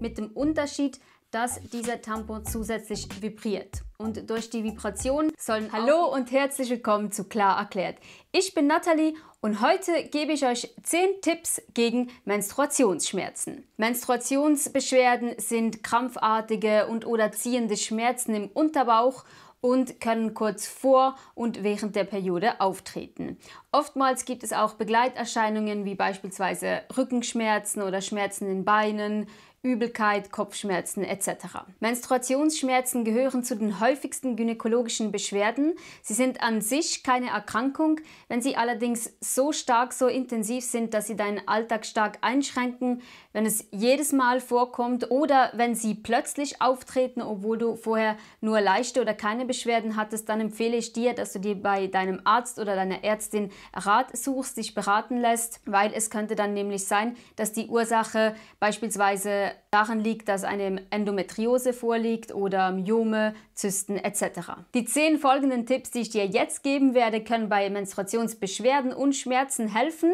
mit dem Unterschied, dass dieser Tampon zusätzlich vibriert. Und durch die Vibration sollen Hallo und herzlich willkommen zu Klar erklärt. Ich bin Nathalie und heute gebe ich euch 10 Tipps gegen Menstruationsschmerzen. Menstruationsbeschwerden sind krampfartige und oder ziehende Schmerzen im Unterbauch und können kurz vor und während der Periode auftreten. Oftmals gibt es auch Begleiterscheinungen wie beispielsweise Rückenschmerzen oder Schmerzen in Beinen, Übelkeit, Kopfschmerzen etc. Menstruationsschmerzen gehören zu den häufigsten gynäkologischen Beschwerden. Sie sind an sich keine Erkrankung, wenn sie allerdings so stark, so intensiv sind, dass sie deinen Alltag stark einschränken, wenn es jedes Mal vorkommt oder wenn sie plötzlich auftreten, obwohl du vorher nur leichte oder keine Beschwerden hattest, dann empfehle ich dir, dass du dir bei deinem Arzt oder deiner Ärztin Rat suchst, dich beraten lässt, weil es könnte dann nämlich sein, dass die Ursache beispielsweise darin liegt, dass eine Endometriose vorliegt oder Myome, Zysten etc. Die zehn folgenden Tipps, die ich dir jetzt geben werde, können bei Menstruationsbeschwerden und Schmerzen helfen.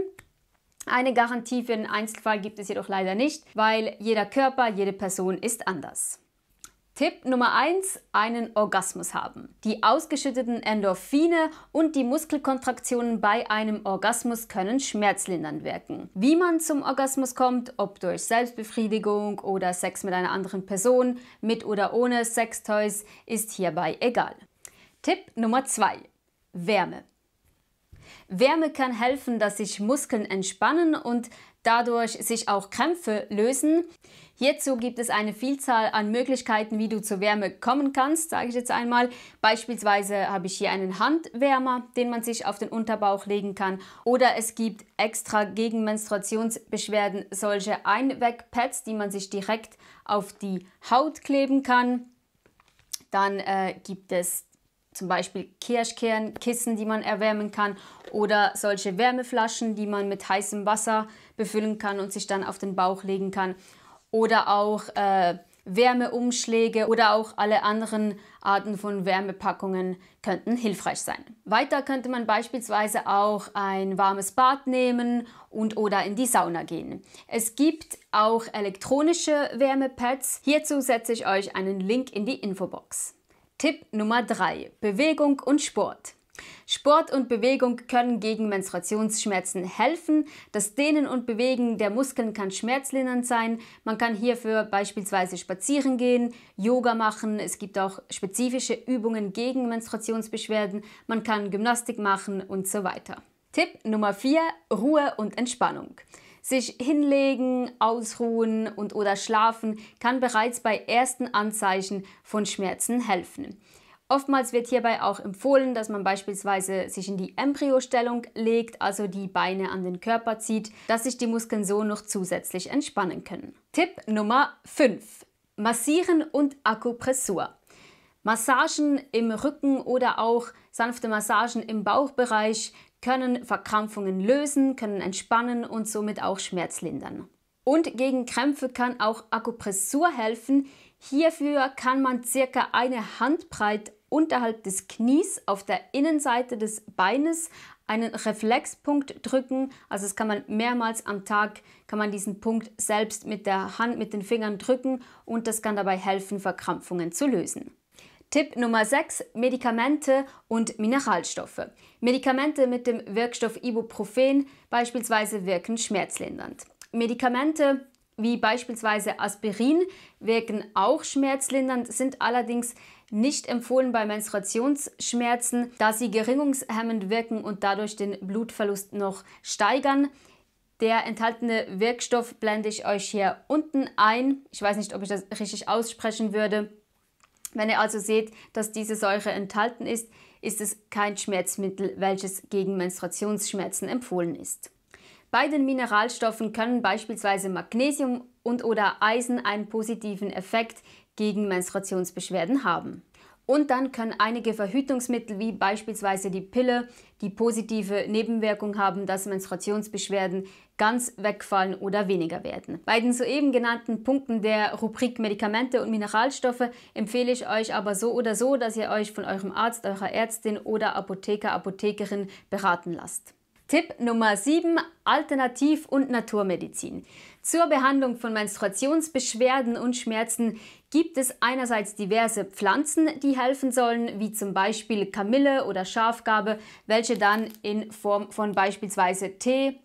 Eine Garantie für den Einzelfall gibt es jedoch leider nicht, weil jeder Körper, jede Person ist anders. Tipp Nummer 1, einen Orgasmus haben. Die ausgeschütteten Endorphine und die Muskelkontraktionen bei einem Orgasmus können schmerzlindernd wirken. Wie man zum Orgasmus kommt, ob durch Selbstbefriedigung oder Sex mit einer anderen Person, mit oder ohne Sextoys, ist hierbei egal. Tipp Nummer 2, Wärme. Wärme kann helfen, dass sich Muskeln entspannen und dadurch sich auch Krämpfe lösen. Hierzu gibt es eine Vielzahl an Möglichkeiten, wie du zur Wärme kommen kannst, sage ich jetzt einmal. Beispielsweise habe ich hier einen Handwärmer, den man sich auf den Unterbauch legen kann. Oder es gibt extra gegen Menstruationsbeschwerden solche Einwegpads, die man sich direkt auf die Haut kleben kann. Dann äh, gibt es zum Beispiel Kirschkernkissen, die man erwärmen kann oder solche Wärmeflaschen, die man mit heißem Wasser befüllen kann und sich dann auf den Bauch legen kann oder auch äh, Wärmeumschläge oder auch alle anderen Arten von Wärmepackungen könnten hilfreich sein. Weiter könnte man beispielsweise auch ein warmes Bad nehmen und oder in die Sauna gehen. Es gibt auch elektronische Wärmepads. Hierzu setze ich euch einen Link in die Infobox. Tipp Nummer 3. Bewegung und Sport. Sport und Bewegung können gegen Menstruationsschmerzen helfen. Das Dehnen und Bewegen der Muskeln kann schmerzlindernd sein. Man kann hierfür beispielsweise spazieren gehen, Yoga machen. Es gibt auch spezifische Übungen gegen Menstruationsbeschwerden. Man kann Gymnastik machen und so weiter. Tipp Nummer 4. Ruhe und Entspannung. Sich hinlegen, ausruhen und oder schlafen kann bereits bei ersten Anzeichen von Schmerzen helfen. Oftmals wird hierbei auch empfohlen, dass man beispielsweise sich in die Embryostellung legt, also die Beine an den Körper zieht, dass sich die Muskeln so noch zusätzlich entspannen können. Tipp Nummer 5. Massieren und Akupressur. Massagen im Rücken oder auch sanfte Massagen im Bauchbereich können Verkrampfungen lösen, können entspannen und somit auch Schmerz lindern. Und gegen Krämpfe kann auch Akupressur helfen. Hierfür kann man circa eine Handbreit unterhalb des Knies auf der Innenseite des Beines einen Reflexpunkt drücken. Also das kann man mehrmals am Tag, kann man diesen Punkt selbst mit der Hand, mit den Fingern drücken und das kann dabei helfen, Verkrampfungen zu lösen. Tipp Nummer 6, Medikamente und Mineralstoffe. Medikamente mit dem Wirkstoff Ibuprofen beispielsweise wirken schmerzlindernd. Medikamente wie beispielsweise Aspirin wirken auch schmerzlindernd, sind allerdings nicht empfohlen bei Menstruationsschmerzen, da sie geringungshemmend wirken und dadurch den Blutverlust noch steigern. Der enthaltene Wirkstoff blende ich euch hier unten ein. Ich weiß nicht, ob ich das richtig aussprechen würde. Wenn ihr also seht, dass diese Säure enthalten ist, ist es kein Schmerzmittel, welches gegen Menstruationsschmerzen empfohlen ist. Bei den Mineralstoffen können beispielsweise Magnesium und oder Eisen einen positiven Effekt gegen Menstruationsbeschwerden haben. Und dann können einige Verhütungsmittel wie beispielsweise die Pille, die positive Nebenwirkung haben, dass Menstruationsbeschwerden ganz wegfallen oder weniger werden. Bei den soeben genannten Punkten der Rubrik Medikamente und Mineralstoffe empfehle ich euch aber so oder so, dass ihr euch von eurem Arzt, eurer Ärztin oder Apotheker, Apothekerin beraten lasst. Tipp Nummer 7, Alternativ- und Naturmedizin. Zur Behandlung von Menstruationsbeschwerden und Schmerzen gibt es einerseits diverse Pflanzen, die helfen sollen, wie zum Beispiel Kamille oder Schafgabe, welche dann in Form von beispielsweise Tee,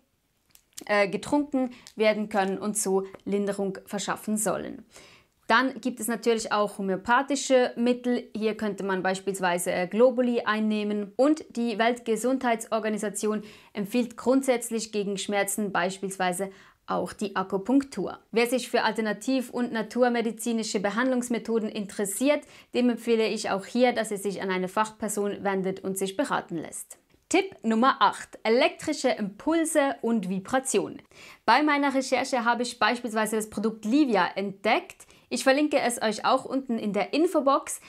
äh, getrunken werden können und so Linderung verschaffen sollen. Dann gibt es natürlich auch homöopathische Mittel. Hier könnte man beispielsweise äh, Globuli einnehmen. Und die Weltgesundheitsorganisation empfiehlt grundsätzlich gegen Schmerzen beispielsweise auch die Akupunktur. Wer sich für alternativ- und naturmedizinische Behandlungsmethoden interessiert, dem empfehle ich auch hier, dass er sich an eine Fachperson wendet und sich beraten lässt. Tipp Nummer 8. Elektrische Impulse und Vibrationen. Bei meiner Recherche habe ich beispielsweise das Produkt Livia entdeckt. Ich verlinke es euch auch unten in der Infobox.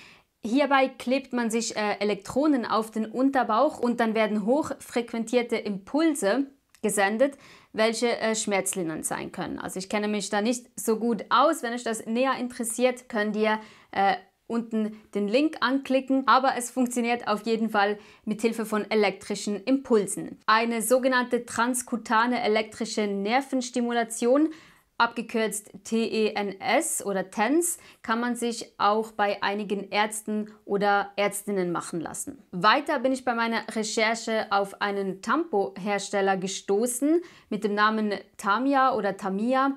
Hierbei klebt man sich äh, Elektronen auf den Unterbauch und dann werden hochfrequentierte Impulse gesendet, welche äh, Schmerzlindernd sein können. Also ich kenne mich da nicht so gut aus. Wenn euch das näher interessiert, könnt ihr äh, unten den Link anklicken, aber es funktioniert auf jeden Fall mit Hilfe von elektrischen Impulsen. Eine sogenannte transkutane elektrische Nervenstimulation abgekürzt TENS oder TENS, kann man sich auch bei einigen Ärzten oder Ärztinnen machen lassen. Weiter bin ich bei meiner Recherche auf einen Tampo-Hersteller gestoßen mit dem Namen Tamia oder Tamia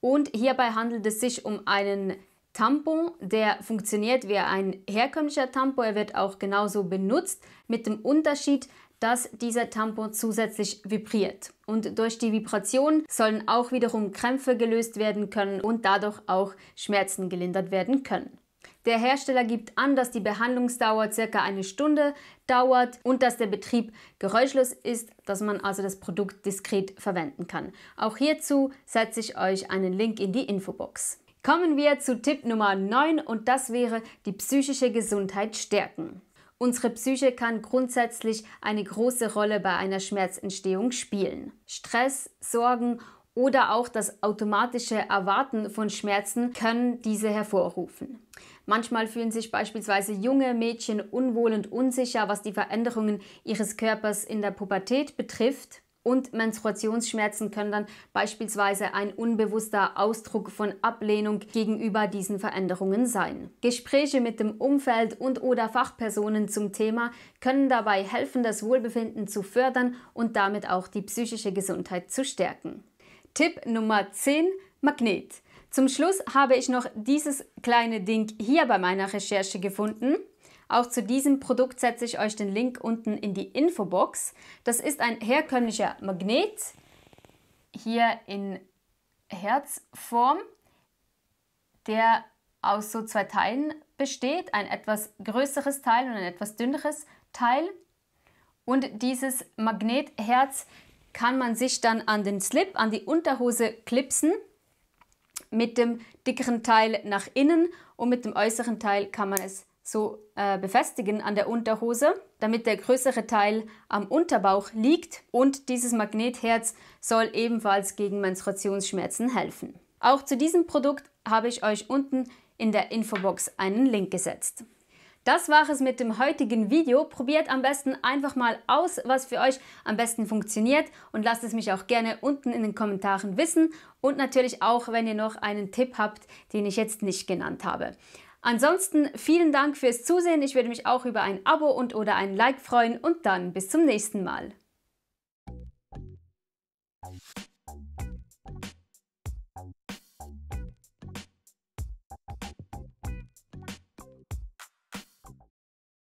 und hierbei handelt es sich um einen Tampon, der funktioniert wie ein herkömmlicher Tampon. Er wird auch genauso benutzt, mit dem Unterschied, dass dieser Tampon zusätzlich vibriert. Und durch die Vibration sollen auch wiederum Krämpfe gelöst werden können und dadurch auch Schmerzen gelindert werden können. Der Hersteller gibt an, dass die Behandlungsdauer circa eine Stunde dauert und dass der Betrieb geräuschlos ist, dass man also das Produkt diskret verwenden kann. Auch hierzu setze ich euch einen Link in die Infobox. Kommen wir zu Tipp Nummer 9 und das wäre die psychische Gesundheit stärken. Unsere Psyche kann grundsätzlich eine große Rolle bei einer Schmerzentstehung spielen. Stress, Sorgen oder auch das automatische Erwarten von Schmerzen können diese hervorrufen. Manchmal fühlen sich beispielsweise junge Mädchen unwohl und unsicher, was die Veränderungen ihres Körpers in der Pubertät betrifft und Menstruationsschmerzen können dann beispielsweise ein unbewusster Ausdruck von Ablehnung gegenüber diesen Veränderungen sein. Gespräche mit dem Umfeld und oder Fachpersonen zum Thema können dabei helfen, das Wohlbefinden zu fördern und damit auch die psychische Gesundheit zu stärken. Tipp Nummer 10 Magnet. Zum Schluss habe ich noch dieses kleine Ding hier bei meiner Recherche gefunden. Auch zu diesem Produkt setze ich euch den Link unten in die Infobox. Das ist ein herkömmlicher Magnet, hier in Herzform, der aus so zwei Teilen besteht, ein etwas größeres Teil und ein etwas dünneres Teil. Und dieses Magnetherz kann man sich dann an den Slip, an die Unterhose klipsen. Mit dem dickeren Teil nach innen und mit dem äußeren Teil kann man es so äh, befestigen an der Unterhose, damit der größere Teil am Unterbauch liegt und dieses Magnetherz soll ebenfalls gegen Menstruationsschmerzen helfen. Auch zu diesem Produkt habe ich euch unten in der Infobox einen Link gesetzt. Das war es mit dem heutigen Video. Probiert am besten einfach mal aus, was für euch am besten funktioniert und lasst es mich auch gerne unten in den Kommentaren wissen und natürlich auch, wenn ihr noch einen Tipp habt, den ich jetzt nicht genannt habe. Ansonsten vielen Dank fürs Zusehen. Ich würde mich auch über ein Abo und oder ein Like freuen und dann bis zum nächsten Mal.